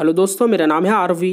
Hello दोस्तों मेरा नाम है आरवी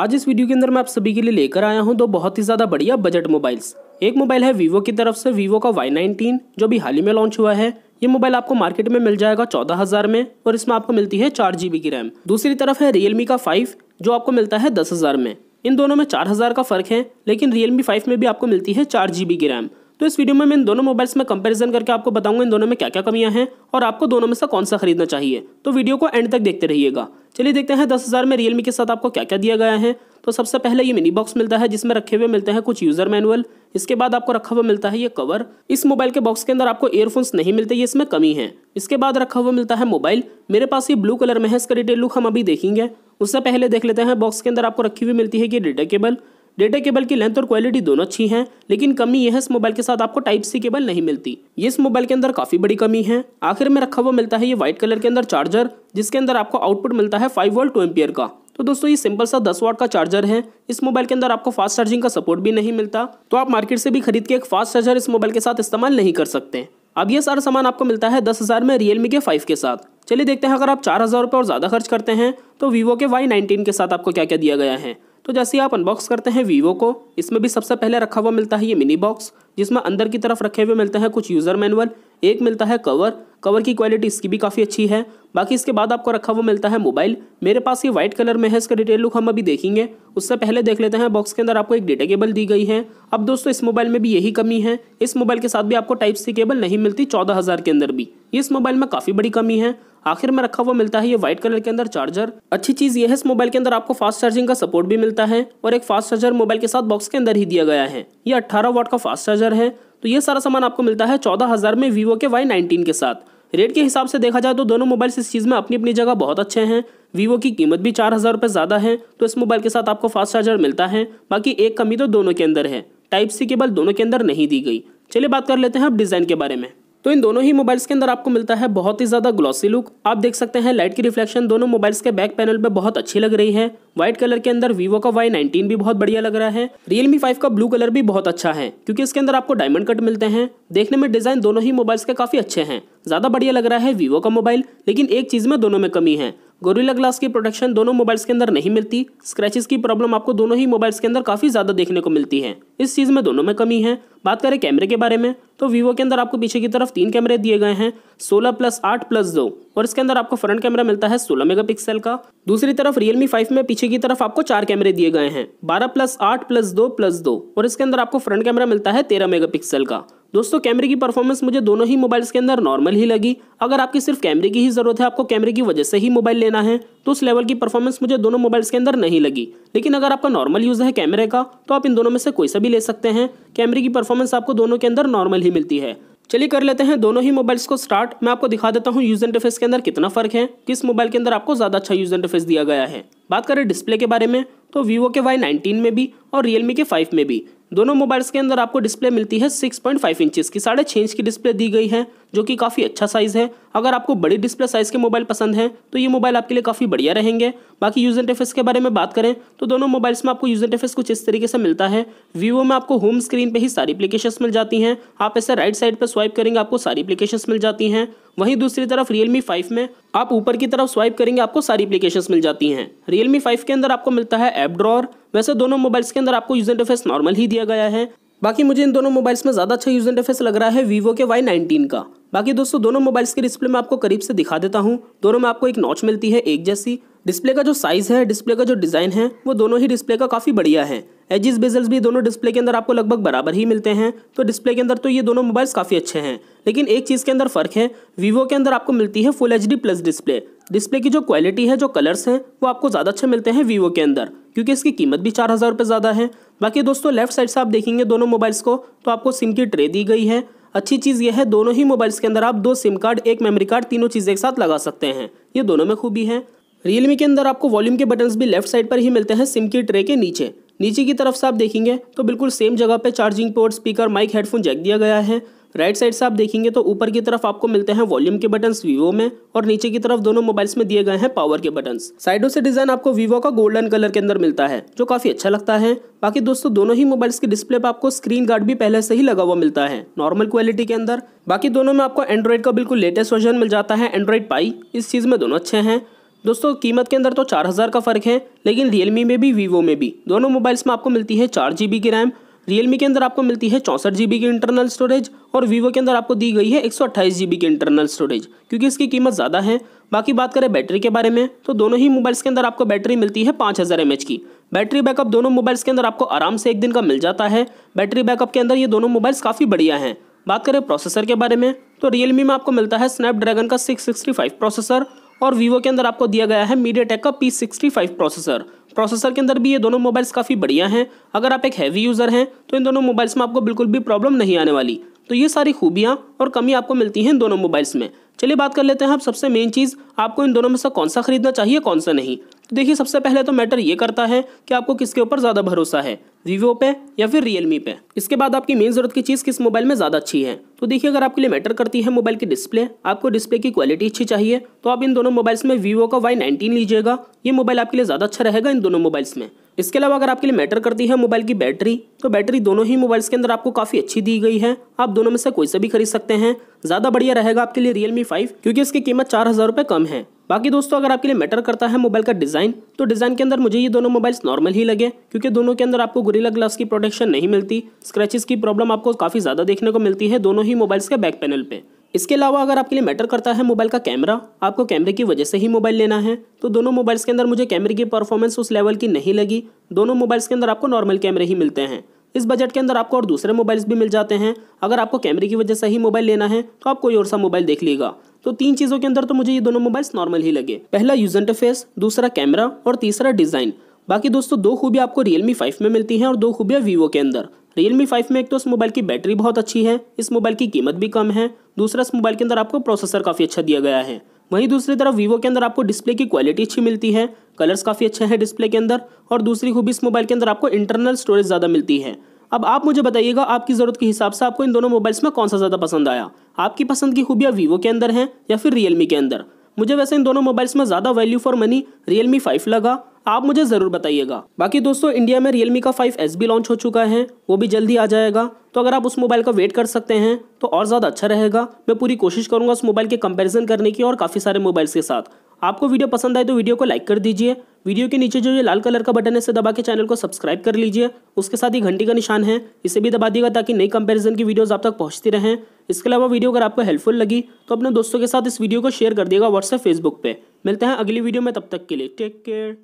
आज इस वीडियो के अंदर मैं आप सभी के लिए लेकर आया हूं दो बहुत ही ज़्यादा बढ़िया बजट मोबाइल्स एक मोबाइल है वीवो की तरफ से वीवो का वाई नाइनटीन जो भी हाल ही में लॉन्च हुआ है ये मोबाइल आपको मार्केट में मिल जाएगा चौदह हज़ार में और इसमें आपको मिलती है चार जी की रैम दूसरी तरफ है रियलमी का फाइव जो आपको मिलता है दस हज़ार में इन दोनों में चार हज़ार का फ़र्क है लेकिन रियलमी फाइव में भी आपको मिलती है चार जी की रैम तो इस वीडियो में मैं इन दोनों मोबाइल्स में कंपैरिजन करके आपको बताऊंगा इन दोनों में क्या क्या कमियां हैं और आपको दोनों में से कौन सा खरीदना चाहिए तो वीडियो को एंड तक देखते रहिएगा चलिए देखते हैं दस हज़ार में रियलमी के साथ आपको क्या क्या दिया गया है तो सबसे पहले ये मिनी बॉक्स मिलता है जिसमें रखे हुए मिलते हैं कुछ यूजर मैनुअल इसके बाद आपको रखा हुआ मिलता है ये कवर इस मोबाइल के बॉक्स के अंदर आपको एयरफोन्स नहीं मिलते ये इसमें कमी है इसके बाद रखा हुआ मिलता है मोबाइल मेरे पास ये ब्लू कलर में है इसका डिटेल लुक हम अभी देखेंगे उससे पहले देख लेते हैं बॉक्स के अंदर आपको रखी हुई मिलती है कि डिटेकेबल डेटा केबल की लेंथ और क्वालिटी दोनों अच्छी है लेकिन कमी यह है इस मोबाइल के साथ आपको टाइप सी केबल नहीं मिलती ये इस मोबाइल के अंदर काफी बड़ी कमी है आखिर में रखा हुआ मिलता है ये व्हाइट कलर के अंदर चार्जर जिसके अंदर आपको आउटपुट मिलता है फाइव वोल्ट टू एम्पियर का तो दोस्तों ये सिंपल सा दस वाट का चार्जर है इस मोबाइल के अंदर आपको फास्ट चार्जिंग का सपोर्ट भी नहीं मिलता तो आप मार्केट से भी खरीद के एक फास्ट चार्जर इस मोबाइल के साथ इस्तेमाल नहीं कर सकते अब ये सारा सामान आपको मिलता है दस हज़ार में रियलमी के फाइव के साथ चलिए देखते हैं अगर आप चार हज़ार रुपये और ज़्यादा खर्च करते हैं तो वीवो के वाई नाइनटीन के साथ आपको क्या क्या दिया गया है तो जैसे आप अनबॉक्स करते हैं वीवो को इसमें भी सबसे पहले रखा हुआ मिलता है ये मिनी बॉक्स जिसमें अंदर की तरफ रखे हुए मिलते हैं कुछ यूज़र मैनुअल एक मिलता है कवर कवर की क्वालिटी इसकी भी काफ़ी अच्छी है बाकी इसके बाद आपको रखा हुआ मिलता है मोबाइल मेरे पास ये व्हाइट कलर में है इसका डिटेल लुक हम अभी देखेंगे उससे पहले देख लेते हैं बॉक्स के अंदर आपको एक डेटा केबल दी गई है अब दोस्तों इस मोबाइल में भी यही कमी है इस मोबाइल के साथ भी आपको टाइप सी केबल नहीं मिलती चौदह हज़ार के अंदर भी इस मोबाइल में काफ़ी बड़ी कमी है आखिर में रखा हुआ मिलता है ये व्हाइट कलर के अंदर चार्जर अच्छी चीज़ यह है इस मोबाइल के अंदर आपको फास्ट चार्जिंग का सपोर्ट भी मिलता है और एक फास्ट चार्जर मोबाइल के साथ बॉक्स के अंदर ही दिया गया है ये अट्ठारह वाट का फास्ट चार्जर है तो ये सारा सामान आपको मिलता है चौदह हज़ार में वीवो के वाई नाइनटीन के साथ रेट के हिसाब से देखा जाए तो दोनों मोबाइल्स इस चीज़ में अपनी अपनी जगह बहुत अच्छे हैं वीवो की कीमत भी चार हज़ार रुपये ज़्यादा है तो इस मोबाइल के साथ आपको फास्ट चार्जर मिलता है बाकी एक कमी तो दोनों के अंदर है टाइप सी केबल दोनों के अंदर नहीं दी गई चलिए बात कर लेते हैं अब डिज़ाइन के बारे में तो इन दोनों ही मोबाइल्स के अंदर आपको मिलता है बहुत ही ज़्यादा ग्लॉसी लुक आप देख सकते हैं लाइट की रिफ्लेक्शन दोनों मोबाइल्स के बैक पैनल पे बहुत अच्छी लग रही है व्हाइट कलर के अंदर वीवो का वाई नाइनटीन भी बहुत बढ़िया लग रहा है रियलमी फाइव का ब्लू कलर भी बहुत अच्छा है क्योंकि इसके अंदर आपको डायमंड कट मिलते हैं देखने में डिजाइन दोनों ही मोबाइल्स के काफी अच्छे हैं ज्यादा बढ़िया लग रहा है वीवो का मोबाइल लेकिन एक चीज में दोनों में कमी है गोरिल्ला ग्लास की प्रोटेक्शन दोनों मोबाइल्स के अंदर नहीं मिलती स्क्रैचेस की प्रॉब्लम आपको दोनों ही मोबाइल्स के अंदर काफ़ी ज़्यादा देखने को मिलती है इस चीज़ में दोनों में कमी है बात करें कैमरे के बारे में तो वीवो के अंदर आपको पीछे की तरफ तीन कैमरे दिए गए हैं सोलह प्लस आठ प्लस दो और इसके अंदर आपको फ्रंट कैमरा मिलता है सोलह मेगापिक्सल का दूसरी तरफ रियलमी फाइव में पीछे की तरफ आपको चार कैमरे दिए गए हैं बारह प्लस आठ प्लस दो प्लस दो और इसके अंदर आपको फ्रंट कैमरा मिलता है तेरह मेगापिक्सल का दोस्तों कैमरे की परफॉर्मेंस मुझे दोनों ही मोबाइल्स के अंदर नॉर्मल ही लगी अगर आपकी सिर्फ कैमरे की ही ज़रूरत है आपको कैमरे की वजह से ही मोबाइल लेना है तो उस लेवल की परफॉर्मेंस मुझे दोनों मोबाइल्स के अंदर नहीं लगी लेकिन अगर आपका नॉर्मल यूज़ है कैमरे का तो आप इन दोनों में से कोई सा भी ले सकते हैं कैमरे की परफॉर्मेंस आपको दोनों के अंदर नॉर्मल ही मिलती है चलिए कर लेते हैं दोनों ही मोबाइल्स को स्टार्ट मैं आपको दिखा देता हूँ यूज इंटरफेस के अंदर कितना फ़र्क है किस मोबाइल के अंदर आपको ज़्यादा अच्छा यूज इंटरफेस दिया गया है बात करें डिस्प्ले के बारे में तो वीवो के वाई नाइनटीन में भी और रियलमी के फाइव में भी दोनों मोबाइल्स के अंदर आपको डिस्प्ले मिलती है 6.5 पॉइंट इंचेस की साढ़े छः इंच की डिस्प्ले दी गई है जो कि काफ़ी अच्छा साइज़ है अगर आपको बड़ी डिस्प्ले साइज़ के मोबाइल पसंद हैं तो ये मोबाइल आपके लिए काफ़ी बढ़िया रहेंगे बाकी यूज़ इंटरफेस के बारे में बात करें तो दोनों मोबाइल्स में आपको यूज़ इंटरफेस कुछ इस तरीके से मिलता है वीवो में आपको होम स्क्रीन पर ही सारी अपलीकेशन मिल जाती हैं आप ऐसे राइट साइड पर स्वाइप करेंगे आपको सारी अपलीकेशन मिल जाती हैं वहीं दूसरी तरफ रियलमी फाइव में आप ऊपर की तरफ स्वाइप करेंगे आपको सारी अपलीकेशन मिल जाती हैं रियलमी फाइव के अंदर आपको मिलता है एप ड्रॉर वैसे दोनों मोबाइल्स के अंदर आपको यूज इंटरफेस नॉर्मल ही दिया गया है बाकी मुझे इन दोनों मोबाइल्स में ज़्यादा अच्छा यूज इंटरफेस लग रहा है वीवो के वाई नाइनटीन का बाकी दोस्तों दोनों मोबाइल्स के डिस्प्ले में आपको करीब से दिखा देता हूँ दोनों में आपको एक नॉच मिलती है एक जैसी डिस्प्ले का जो साइज़ है डिस्प्ले का जो डिज़ाइन है वो दोनों ही डिस्प्ले का काफ़ी बढ़िया है एजिस बेजल्स भी दोनों डिस्प्ले के अंदर आपको लगभग बराबर ही मिलते हैं तो डिस्प्ले के अंदर तो ये दोनों मोबाइल्स काफ़ी अच्छे हैं लेकिन एक चीज़ के अंदर फ़र्क है वीवो के अंदर आपको मिलती है full H plus display display की जो क्वालिटी है जो कलर्स हैं वो आपको ज़्यादा अच्छे मिलते हैं वीवो के अंदर क्योंकि इसकी कीमत भी चार हज़ार रुपये ज़्यादा है बाकी दोस्तों लेफ्ट साइड से आप देखेंगे दोनों मोबाइल्स को तो आपको सिम की ट्रे दी गई है अच्छी चीज़ यह है दोनों ही मोबाइल्स के अंदर आप दो सिम कार्ड एक मेमोरी कार्ड तीनों चीज़ें एक साथ लगा सकते हैं ये दोनों में खूबी है रियलमी के अंदर आपको वॉल्यूम के बटन्स भी लेफ्ट साइड पर ही मिलते हैं सिम की ट्रे के नीचे नीचे की तरफ से आप देखेंगे तो बिल्कुल सेम जगह पे charging port speaker mic headphone jack दिया गया है राइट साइड से आप देखेंगे तो ऊपर की तरफ आपको मिलते हैं वॉल्यूम के बटन वीवो में और नीचे की तरफ दोनों मोबाइल्स में दिए गए हैं पावर के बटन साइडों से डिजाइन आपको वीवो का गोल्डन कलर के अंदर मिलता है जो काफी अच्छा लगता है बाकी दोस्तों दोनों ही मोबाइल्स के डिस्प्ले पर आपको स्क्रीन गार्ड भी पहले से ही लगा हुआ मिलता है नॉर्मल क्वालिटी के अंदर बाकी दोनों में आपको एंड्रॉइड का बिल्कुल लेटेस्ट वर्जन मिल जाता है एंड्रॉइड पाई इस चीज़ में दोनों अच्छे हैं दोस्तों कीमत के अंदर तो चार हज़ार का फ़र्क है लेकिन रियलमी में भी वीवो में भी दोनों मोबाइल्स में आपको मिलती है चार जी की रैम रियलमी के अंदर आपको मिलती है चौंसठ जी की इंटरनल स्टोरेज और वीवो के अंदर आपको दी गई है एक सौ की इंटरनल स्टोरेज क्योंकि इसकी कीमत ज़्यादा है बाकी बात करें बैटरी के बारे में तो दोनों ही मोबाइल्स के अंदर आपको बैटरी मिलती है पाँच हज़ार की बैटरी बैकअप दोनों मोबाइल्स के अंदर आपको आराम से एक दिन का मिल जाता है बैटरी बैकअप के अंदर ये दोनों मोबाइल्स काफ़ी बढ़िया हैं बात करें प्रोसेसर के बारे में तो रियलमी में आपको मिलता है स्नैपड्रैगन का सिक्स प्रोसेसर और वीवो के अंदर आपको दिया गया है मीडिया का पी प्रोसेसर प्रोसेसर के अंदर भी ये दोनों मोबाइल्स काफ़ी बढ़िया हैं अगर आप एक हैवी यूज़र हैं तो इन दोनों मोबाइल्स में आपको बिल्कुल भी प्रॉब्लम नहीं आने वाली तो ये सारी खूबियाँ और कमी आपको मिलती हैं इन दोनों मोबाइल्स में चलिए बात कर लेते हैं आप सबसे मेन चीज़ आपको इन दोनों में से कौन सा खरीदना चाहिए कौन सा नहीं देखिए सबसे पहले तो मैटर ये करता है कि आपको किसके ऊपर ज़्यादा भरोसा है वीवो पे या फिर रियलमी पे इसके बाद आपकी मेन ज़रूरत की चीज़ किस मोबाइल में ज़्यादा अच्छी है तो देखिए अगर आपके लिए मैटर करती है मोबाइल की डिस्प्ले आपको डिस्प्ले की क्वालिटी अच्छी चाहिए तो आप इन दोनों मोबाइल्स में वीवो का वाई नाइनटीन लीजिएगा ये मोबाइल आपके लिए ज़्यादा अच्छा रहेगा इन दोनों मोबाइल्स में इसके अलावा अगर आपके लिए मैटर करती है मोबाइल की बैटरी तो बैटरी दोनों ही मोबाइल्स के अंदर आपको काफ़ी अच्छी दी गई है आप दोनों में से कोई से भी खरीद सकते हैं ज़्यादा बढ़िया रहेगा आपके लिए रियलमी फाइव क्योंकि इसकी कीमत चार हज़ार रुपये कम है बाकी दोस्तों अगर आपके लिए मैटर करता है मोबाइल का डिज़ाइन तो डिज़ाइन के अंदर मुझे ये दोनों मोबाइल्स नॉर्मल ही लगे क्योंकि दोनों के अंदर आपको गुरीला ग्लास की प्रोटेक्शन नहीं मिलती स्क्रैचेस की प्रॉब्लम आपको काफ़ी ज़्यादा देखने को मिलती है दोनों ही मोबाइल्स के बैक पैनल पर इसके अलावा अगर आपके लिए मैटर करता है मोबाइल का कैमरा आपको कैमरे की वजह से ही मोबाइल लेना है तो दोनों मोबाइल्स के अंदर मुझे कैमरे की परफॉर्मेंस उस लेवल की नहीं लगी दोनों मोबाइल्स के अंदर आपको नॉर्मल कैमरे ही मिलते हैं इस बजट के अंदर आपको और दूसरे मोबाइल्स भी मिल जाते हैं अगर आपको कैमरे की वजह से ही मोबाइल लेना है तो आप कोई और सा मोबाइल देख लीजिएगा तो तीन चीज़ों के अंदर तो मुझे ये दोनों मोबाइल्स नॉर्मल ही लगे पहला यूज इंटरफेस दूसरा कैमरा और तीसरा डिज़ाइन बाकी दोस्तों दो खूबियाँ आपको रियलमी फाइव में मिलती हैं और दो खूबियाँ वीवो के अंदर रियलमी फाइव में एक तो इस मोबाइल की बैटरी बहुत अच्छी है इस मोबाइल की कीमत भी कम है दूसरा इस मोबाइल के अंदर आपको प्रोसेसर काफ़ी अच्छा दिया गया है वहीं दूसरी तरफ वीवो के अंदर आपको डिस्प्ले की क्वालिटी अच्छी मिलती है कलर्स काफ़ी अच्छे हैं डिस्प्ले के अंदर और दूसरी खूबी इस मोबाइल के अंदर आपको इंटरनल स्टोरेज ज़्यादा मिलती है अब आप मुझे बताइएगा आपकी ज़रूरत के हिसाब से आपको इन दोनों मोबाइल्स में कौन सा ज़्यादा पसंद आया आपकी पसंद की खूबियाँ वीवो के अंदर हैं या फिर रियलमी के अंदर मुझे वैसे इन दोनों मोबाइल्स में ज़्यादा value for money Realme five लगा आप मुझे ज़रूर बताइएगा बाकी दोस्तों इंडिया में रियलमी का फाइव एस लॉन्च हो चुका है वो भी जल्दी आ जाएगा तो अगर आप उस मोबाइल का वेट कर सकते हैं तो और ज़्यादा अच्छा रहेगा मैं पूरी कोशिश करूंगा उस मोबाइल के कंपेरिजन करने की और काफ़ी सारे मोबाइल्स के साथ आपको वीडियो पसंद आए तो वीडियो को लाइक कर दीजिए वीडियो के नीचे जो ये लाल कलर का बटन है इसे दबा के चैनल को सब्सक्राइब कर लीजिए उसके साथ ही घंटी का निशान है इसे भी दबा दीजिएगा ताकि नई कंपैरिजन की वीडियोस आप तक पहुंचती रहें इसके अलावा वीडियो अगर आपको हेल्पफुल लगी तो अपने दोस्तों के साथ इस वीडियो को शेयर कर दिएगा व्हाट्सएप फेसबुक पर मिलते हैं अगली वीडियो में तब तक के लिए टेक केयर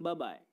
Bye bye.